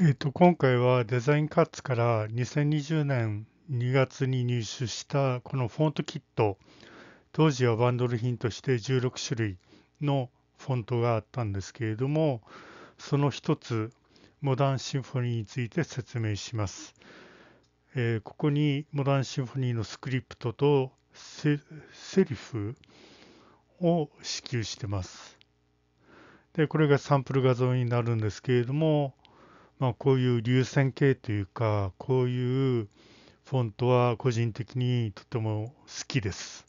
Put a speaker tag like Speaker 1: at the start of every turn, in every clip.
Speaker 1: えーと、今回はデザインカッツから2020年2月に入手したこのフォントキット当時はバンドル品として16種類のフォントがあったんですけれどもその一つモダンシンフォニーについて説明します、えー、ここにモダンシンフォニーのスクリプトとセリフを支給してますでこれがサンプル画像になるんですけれどもまあ、こういう流線形というか、こういうフォントは個人的にとても好きです。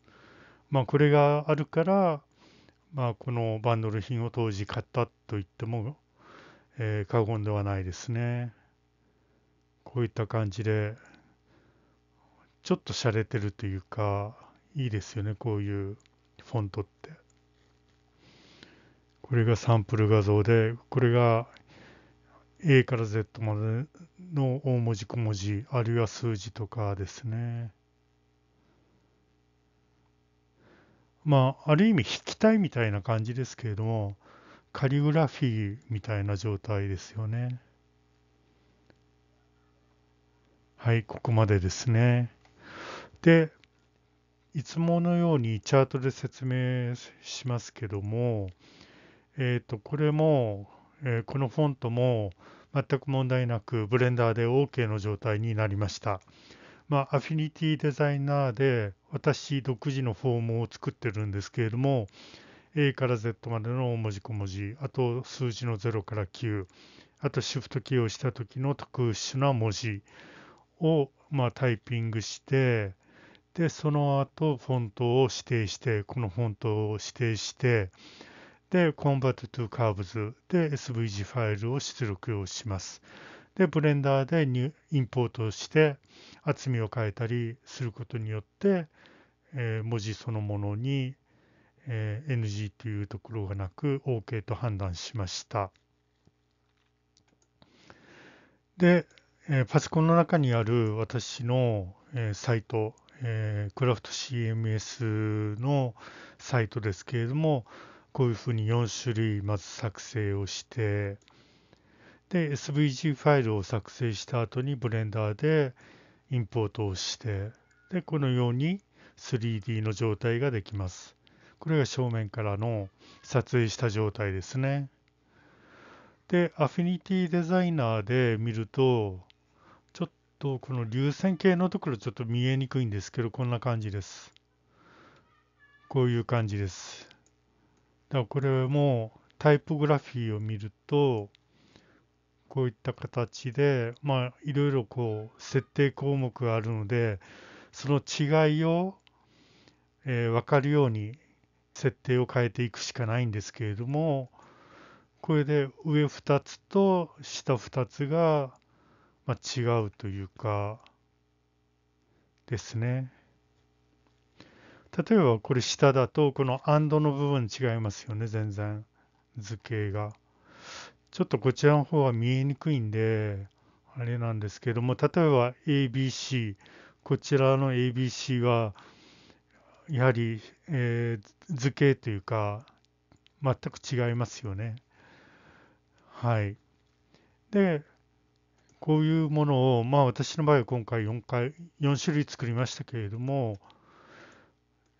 Speaker 1: まあ、これがあるから、まあ、このバンドル品を当時買ったと言っても、えー、過言ではないですね。こういった感じで、ちょっと洒落てるというか、いいですよね、こういうフォントって。これがサンプル画像で、これが A から Z までの大文字小文字あるいは数字とかですね。まあある意味引きたいみたいな感じですけれどもカリグラフィーみたいな状態ですよね。はいここまでですね。でいつものようにチャートで説明しますけどもえっ、ー、とこれもえー、このフォントも全く問題なくブレンダーで OK の状態になりました。まあ、アフィニティデザイナーで私独自のフォームを作ってるんですけれども A から Z までの大文字小文字あと数字の0から9あとシフトキーをした時の特殊な文字を、まあ、タイピングしてでその後フォントを指定してこのフォントを指定してで、Convert to Curves で SVG ファイルを出力をします。で、ブレンダーでインポートして厚みを変えたりすることによって、えー、文字そのものに、えー、NG というところがなく OK と判断しました。で、えー、パソコンの中にある私の、えー、サイト、えー、クラフト CMS のサイトですけれども、こういうふうに4種類まず作成をしてで SVG ファイルを作成した後にブレンダーでインポートをしてでこのように 3D の状態ができます。これが正面からの撮影した状態ですね。で、アフィニティデザイナーで見ると、ちょっとこの流線形のところちょっと見えにくいんですけど、こんな感じです。こういう感じです。だこれもタイプグラフィーを見るとこういった形でまあいろいろこう設定項目があるのでその違いを、えー、分かるように設定を変えていくしかないんですけれどもこれで上2つと下2つが、まあ、違うというかですね。例えばこれ下だとこのアンドの部分違いますよね全然図形がちょっとこちらの方は見えにくいんであれなんですけども例えば ABC こちらの ABC はやはり、えー、図形というか全く違いますよねはいでこういうものをまあ私の場合は今回4回4種類作りましたけれども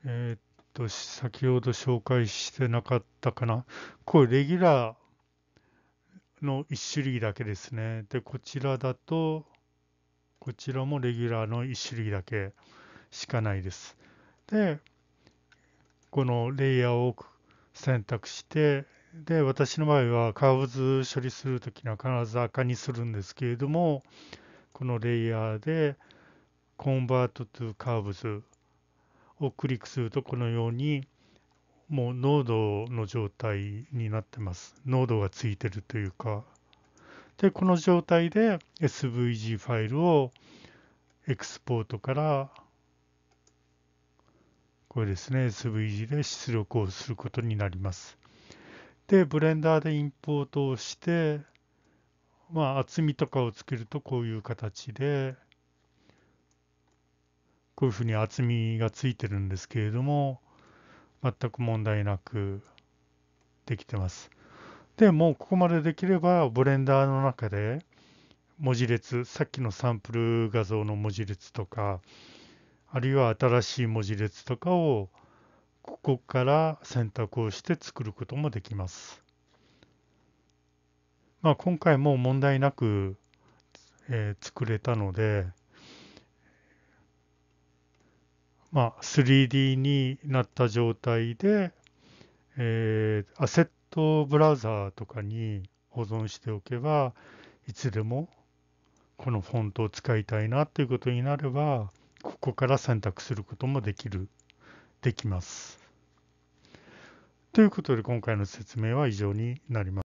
Speaker 1: えー、っと、先ほど紹介してなかったかな。これ、レギュラーの1種類だけですね。で、こちらだと、こちらもレギュラーの1種類だけしかないです。で、このレイヤーを選択して、で、私の場合はカーブズ処理するときには必ず赤にするんですけれども、このレイヤーで、コンバートトゥカーブズをクリックするとこのようにもう濃度の状態になってます。濃度がついてるというか。で、この状態で SVG ファイルをエクスポートからこれですね、SVG で出力をすることになります。で、ブレンダーでインポートをして、まあ、厚みとかをつけるとこういう形でこういうふうに厚みがついてるんですけれども、全く問題なくできてます。で、もうここまでできれば、ブレンダーの中で文字列、さっきのサンプル画像の文字列とか、あるいは新しい文字列とかをここから選択をして作ることもできます。まあ、今回も問題なく、えー、作れたので、まあ、3D になった状態で、えー、アセットブラウザーとかに保存しておけばいつでもこのフォントを使いたいなということになればここから選択することもできるできます。ということで今回の説明は以上になります。